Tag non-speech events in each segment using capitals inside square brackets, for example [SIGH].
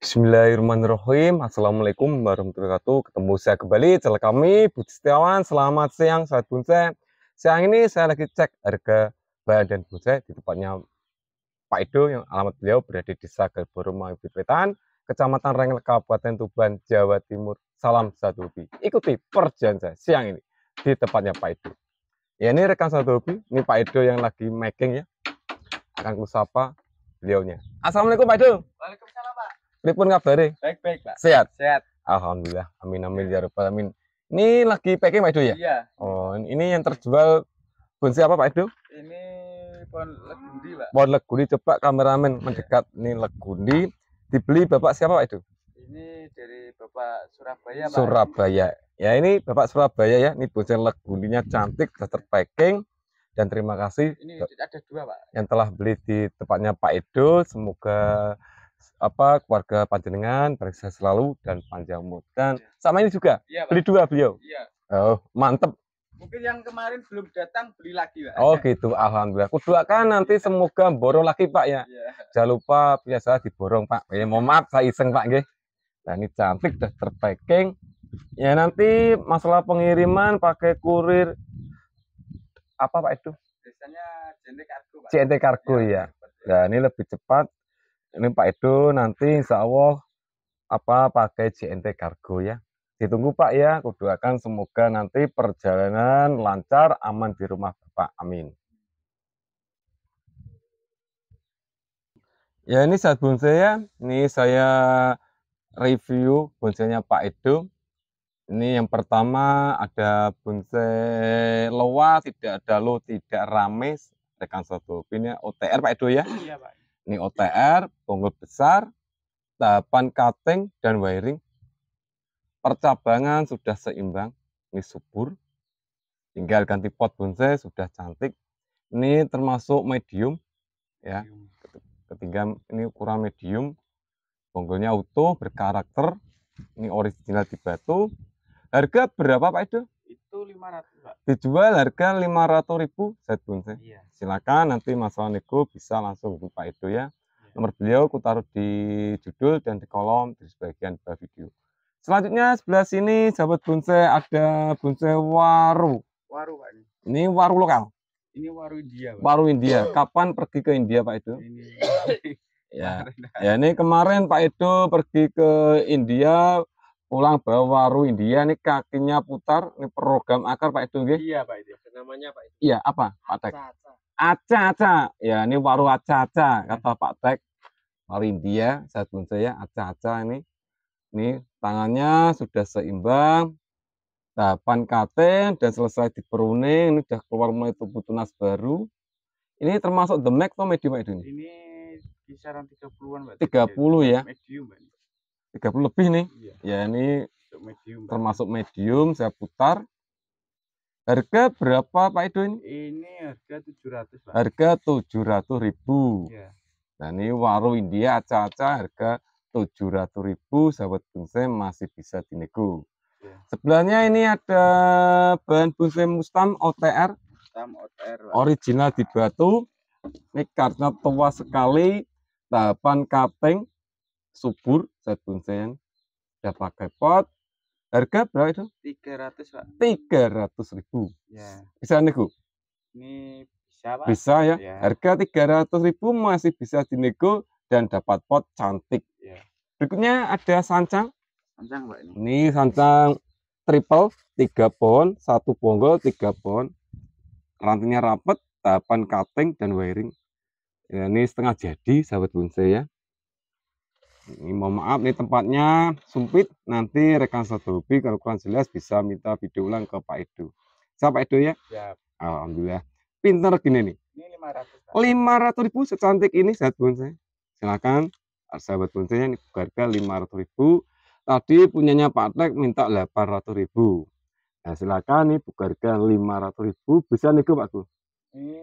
Bismillahirrahmanirrahim. Assalamualaikum warahmatullahi wabarakatuh. Ketemu saya kembali, channel kami, Budi Setiawan. Selamat siang, saat bonsai. Siang ini saya lagi cek harga badan bonsai di tempatnya Pak Edo yang alamat beliau berada di Sagar Boroma Wetan, Kecamatan Rengel, Kabupaten Tuban, Jawa Timur. Salam satu hobi. Ikuti perjalanan saya siang ini di tempatnya Pak Edo. Ya ini rekan satu hobi, ini Pak Edo yang lagi making ya. Akan kusapa beliaunya. Assalamualaikum Pak Edo. Waalaikumsalam pripun kabare? Baik-baik, Pak. Sehat? Sehat. Alhamdulillah. Amin amin ya rabbal amin Ini lagi packing Pak Edo ya? Iya. Oh, ini yang terjual bonsai apa Pak Edo? Ini pohon legundi, Pak. Pohon legundi coba kameramen iya. mendekat. Ini legundi dibeli Bapak siapa Pak Edo? Ini dari Bapak Surabaya, Pak. Surabaya. Ya ini Bapak Surabaya ya. Ini bonsai legundinya cantik, sudah terpacking dan terima kasih ini ada dua pak yang telah beli di tempatnya Pak Edo semoga hmm apa keluarga panjenengan periksa selalu dan panjang umur dan ya. sama ini juga ya, beli dua beliau ya. oh mantep mungkin yang kemarin belum datang beli lagi pak oh gitu alhamdulillah kudoakan nanti ya. semoga borong lagi pak ya. ya jangan lupa biasa diborong pak ya mohon maaf saya iseng pak nggih nah ini cantik dan terpacking ya nanti masalah pengiriman pakai kurir apa pak itu biasanya JNT Kargo pak Kargo ya, ya. Nah, ini lebih cepat ini Pak Edo nanti insya Allah apa pakai JNT Cargo ya. Ditunggu Pak ya, kuduakan semoga nanti perjalanan lancar, aman di rumah Bapak. Amin. Ya ini saat bonsai ya, ini saya review bonsainya Pak Edo. Ini yang pertama ada bonsai loa, tidak ada lo, tidak rame, rekan satu Ini ya, OTR Pak Edo ya. Iya Pak ini OTR, bonggol besar, tahapan cutting dan wiring. Percabangan sudah seimbang, ini subur. Tinggal ganti pot bonsai sudah cantik. Ini termasuk medium ya. Ketiga ini ukuran medium. Bonggolnya utuh, berkarakter. Ini original di batu. Harga berapa Pak Edo? 500, Dijual harga ribu zat bonsai. Iya. Silakan nanti Mas Waniko bisa langsung buka itu ya. Iya. Nomor beliau aku taruh di judul dan di kolom di sebagian bawah video. Selanjutnya sebelah sini sahabat bonsai ada bonsai waru. Waru Pak. Ini waru lokal. Ini waru India. Pak. Waru India. Kapan pergi ke India Pak itu? Ini. ya. [LAUGHS] ya ini kemarin Pak itu pergi ke India Pulang bawa ru India nih kakinya putar nih program akar Pak Itu Iya Pak Itu namanya Pak Itu. Iya apa Pak Tek? Aca aca ya ini waru aca aca iya. kata Pak Tek waru India saya sebelum saya aca aca ini ini tangannya sudah seimbang tahapan katen dan selesai diperuning ini sudah keluar mulai tubuh tunas baru ini termasuk the neck atau medium itu ini? Ini kisaran 30-an Pak. 30 ya. Medium. 30 lebih nih. Iya. Ya ini medium, termasuk medium saya putar. Harga berapa Pak Edo ini? Ini harga 700, Pak. Harga 700 ribu. Iya. Nah, ini waru India aca-aca harga 700 ribu sahabat bonsai masih bisa dinego. Iya. Sebelahnya ini ada bahan bonsai Mustam OTR. Mustam OTR. Original di batu. Ini karena tua sekali, tahapan cutting subur set bonsai, udah pakai pot harga berapa itu tiga ratus tiga ratus ribu ya. bisa nego ini bisa pak bisa ya, ya. harga tiga ratus ribu masih bisa dinego dan dapat pot cantik ya. berikutnya ada sancang sancang pak ini, ini sancang triple tiga pohon satu bonggol tiga pohon rantingnya rapet tahapan cutting dan wiring ya, ini setengah jadi sahabat bonsai ya ini mohon maaf nih tempatnya sumpit nanti rekan satu hobi kalau kurang jelas bisa minta video ulang ke Pak Edo Siapa Edo ya, ya. Alhamdulillah pinter gini nih lima ratus ribu secantik ini sahabat bonsai silakan sahabat bonsai ini harga lima ratus ribu tadi punyanya Pak Tek minta delapan ratus ribu nah silakan nih buka harga lima ratus ribu bisa nego Pak Gu ini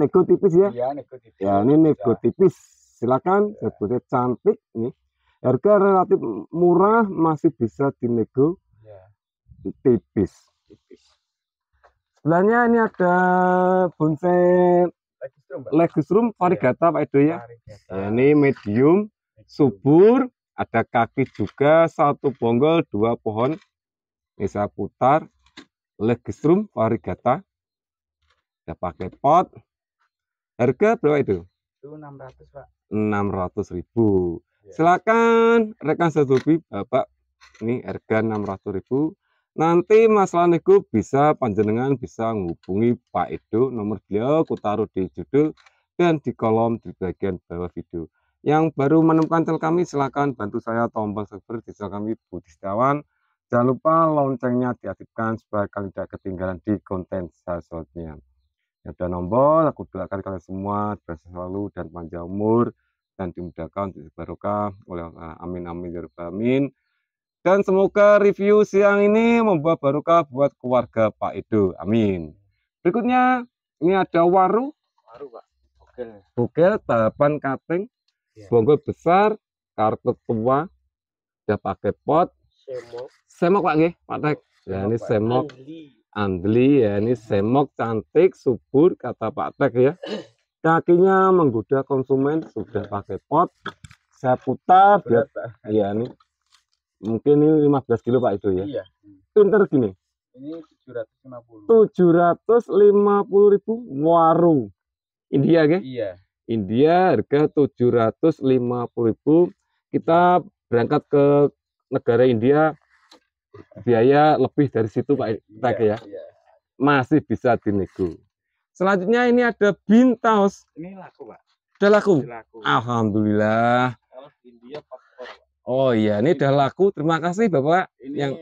nego tipis ya, ya nego tipis. ya ini nego tipis silakan sebetulnya cantik nih harga relatif murah masih bisa dinego ya. tipis. tipis sebenarnya ini ada bonsai legistrum iya. varigata ya. pak Edo ya nah, ini medium subur ada kaki juga satu bonggol dua pohon bisa putar legistrum varigata kita pakai pot harga berapa itu itu 600 pak 600 ribu ya. silakan rekan satu bapak ini harga 600 ribu nanti masalah nego bisa panjenengan bisa menghubungi Pak Edo nomor beliau aku taruh di judul dan di kolom di bagian bawah video yang baru menemukan channel kami silahkan bantu saya tombol subscribe di channel kami Budi Setiawan jangan lupa loncengnya diaktifkan supaya kalian tidak ketinggalan di konten saya selanjutnya Ya sudah nombor, aku doakan kalian semua berasa selalu dan panjang umur dan dimudahkan untuk barokah oleh Allah. Eh, amin amin ya rabbal alamin. Dan semoga review siang ini membuat barokah buat keluarga Pak Edo. Amin. Berikutnya ini ada waru. Waru Pak. Bogel. Bogel balapan kating. Ya. Bonggol besar, kartu tua, sudah pakai pot. Semok. Semok Pak Ge. Pak Tek. Ya ini semok. Andli ya ini semok cantik subur kata Pak Tek ya kakinya menggoda konsumen sudah pakai pot saya putar biar ya ini mungkin ini 15 kilo Pak itu ya iya pinter gini ini lima puluh ribu waru India ke? iya India harga tujuh ratus lima puluh ribu kita berangkat ke negara India biaya lebih dari situ Pak iya, Itak ya. ya. Masih bisa dinego. Selanjutnya ini ada Bintaus. Ini laku, Pak. sudah laku? laku. Alhamdulillah. Oh iya, ini udah laku. Terima kasih Bapak ini yang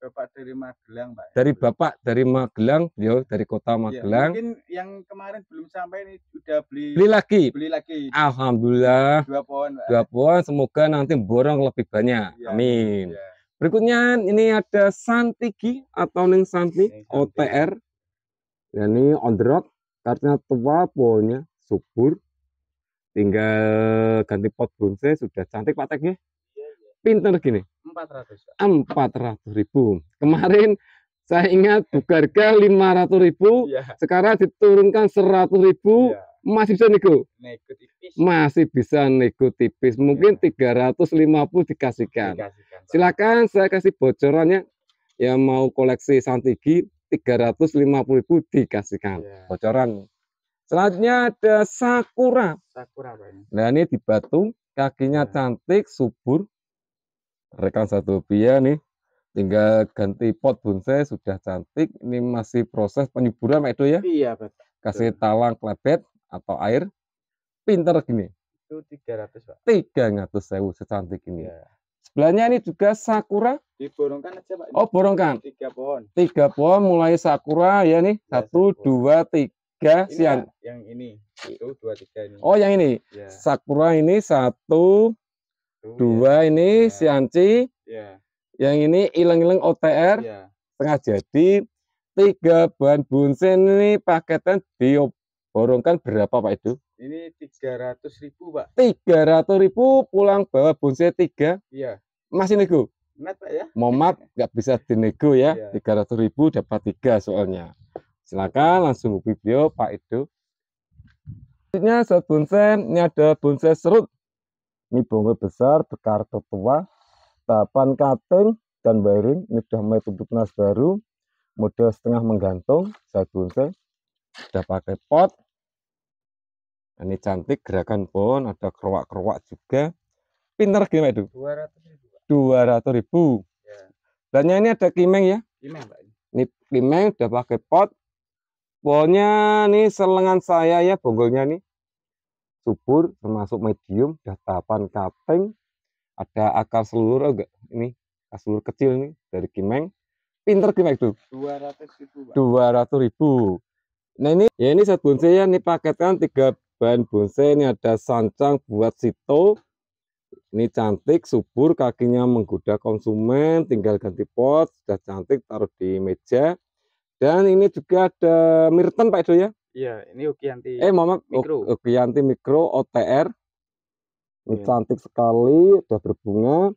Bapak dari Magelang, Pak. Dari Bapak dari Magelang, beliau dari Kota iya, Magelang. Ya, mungkin yang kemarin belum sampai ini sudah beli beli lagi. Beli lagi. Alhamdulillah. Dua pohon, Pak. Dua pohon, semoga nanti borong lebih banyak. Ya, Amin. Ya. Berikutnya ini ada Santigi atau Ning Santi OTR. Dan ini on the road karena tua polnya subur. Tinggal ganti pot bonsai sudah cantik Pak Tek ya. Iya, iya. Pinter gini. 400. 400 ribu. Kemarin saya ingat buka harga 500 ribu. Iya. Sekarang diturunkan 100 ribu masih bisa nego. nego tipis. Masih bisa nego tipis. Mungkin ya. 350 dikasihkan. dikasihkan Silakan saya kasih bocorannya yang mau koleksi santigi 350.000 dikasihkan. Ya. Bocoran. Selanjutnya ada sakura. Sakura, Pak. Nah, ini di Batu, kakinya iya. cantik, subur. Rekan satu pia ya, nih tinggal ganti pot bonsai sudah cantik ini masih proses penyuburan Edo ya iya betul kasih talang klebet atau air pinter gini itu 300 pak 300 sewu secantik ini ya. sebelahnya ini juga sakura diborongkan aja pak oh borongkan tiga pohon tiga pohon mulai sakura ya nih ya, satu sepuluh. dua tiga ini siang yang ini satu dua tiga ini oh yang ini ya. sakura ini satu Tuh, dua ya. ini ya. sianci ya. yang ini ileng-ileng OTR ya. tengah jadi tiga bahan bunsen ini paketan diop Borongkan berapa Pak itu? Ini 300 ribu Pak. 300 ribu pulang bawa bonsai 3? Iya. Masih nego? Mat Pak ya. Momat [LAUGHS] nggak bisa dinego ya. Iya. 300 ribu dapat 3 soalnya. Silakan langsung hubungi beliau Pak itu. Selanjutnya saat bonsai, ini ada bonsai serut. Ini bunga besar, bekar tua, tahapan cutting dan wiring. Ini sudah mulai tumbuh tunas baru, model setengah menggantung, saat bonsai sudah pakai pot Nah, ini cantik gerakan pohon ada keruak-keruak juga pinter gimana itu? 200.000 ribu 200 ribu ya. dan yang ini ada kimeng ya? kimeng Pak ini kimeng udah pakai pot pohonnya nih selengan saya ya bonggolnya nih subur termasuk medium udah tahapan kaping ada akar seluruh enggak ini akar seluruh kecil nih dari kimeng pinter kimeng itu? 200 ribu Pak 200 ribu nah ini ya ini set bonsai ya nih paketkan 3 Bahan bonsai ini ada sancang buat sito ini cantik subur kakinya menggoda konsumen tinggal ganti pot sudah cantik taruh di meja dan ini juga ada mirten Pak Edo ya iya ini ukianti eh mama mikro ukianti mikro OTR ini ya. cantik sekali sudah berbunga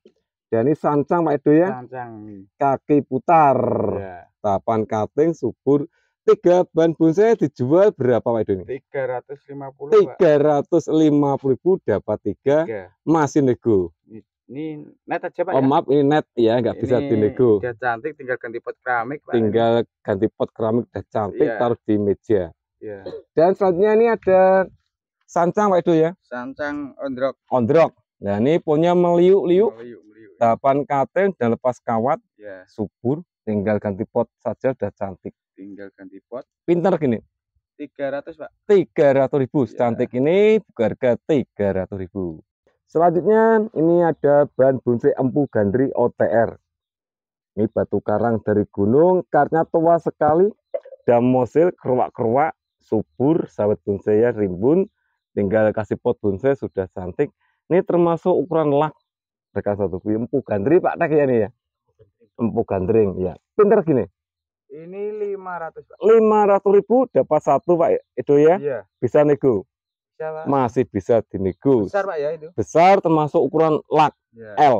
dan ini sancang Pak Edo ya sancang kaki putar ya. tapan kating, subur tiga ban bonsai dijual berapa Pak Edo ini? 350 Pak. 350 ribu dapat tiga, masih nego. Ini net aja Pak oh, ya? maaf ini net ya nggak bisa dinego. Udah cantik tinggal ganti pot keramik Pak. Ya? Tinggal ganti pot keramik udah cantik yeah. taruh di meja. Iya. Dan selanjutnya ini ada sancang Pak Edo ya? Sancang ondrok. Ondrok. Nah ini punya meliuk-liuk. Meliuk, 8 kateng dan lepas kawat. Yeah. Subur tinggal ganti pot saja udah cantik tinggal ganti pot pinter gini 300 pak 300 ribu ya. cantik ini harga 300 ribu selanjutnya ini ada bahan bonsai empu gandri OTR ini batu karang dari gunung karena tua sekali dan mosil keruak-keruak subur sawit bonsai ya rimbun tinggal kasih pot bonsai sudah cantik ini termasuk ukuran lak rekan satu empu gandri pak tak ya nih ya empu gandring ya pinter gini ini lima 500 Lima ratus ribu dapat satu Pak itu ya? Iya. Bisa nego? Bisa Pak. Masih bisa dinego. Besar Pak ya itu? Besar termasuk ukuran lak iya. L.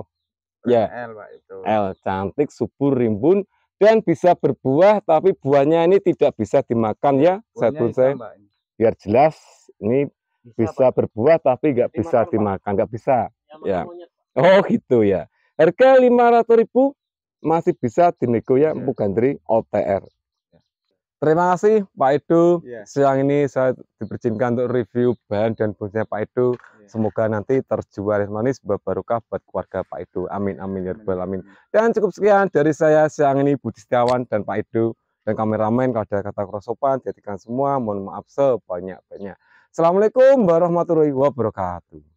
Ya. L Pak itu. L cantik, subur, rimbun dan bisa berbuah tapi buahnya ini tidak bisa dimakan ya. Satu saya biar jelas ini bisa, bisa berbuah tapi nggak bisa dimakan, nggak bisa. ya. oh gitu ya. Harga lima ratus ribu masih bisa dinego ya bukan Gandri OTR. Iya. Terima kasih Pak Edo. Iya. Siang ini saya diperjinkan untuk review bahan dan bonusnya Pak Edo. Iya. Semoga nanti terjual manis berbarukah buat keluarga Pak Edo. Amin amin ya rabbal amin. Dan cukup sekian dari saya siang ini Budi Setiawan dan Pak Edo dan kameramen kalau ada kata sopan jadikan semua mohon maaf sebanyak-banyak. Assalamualaikum warahmatullahi wabarakatuh.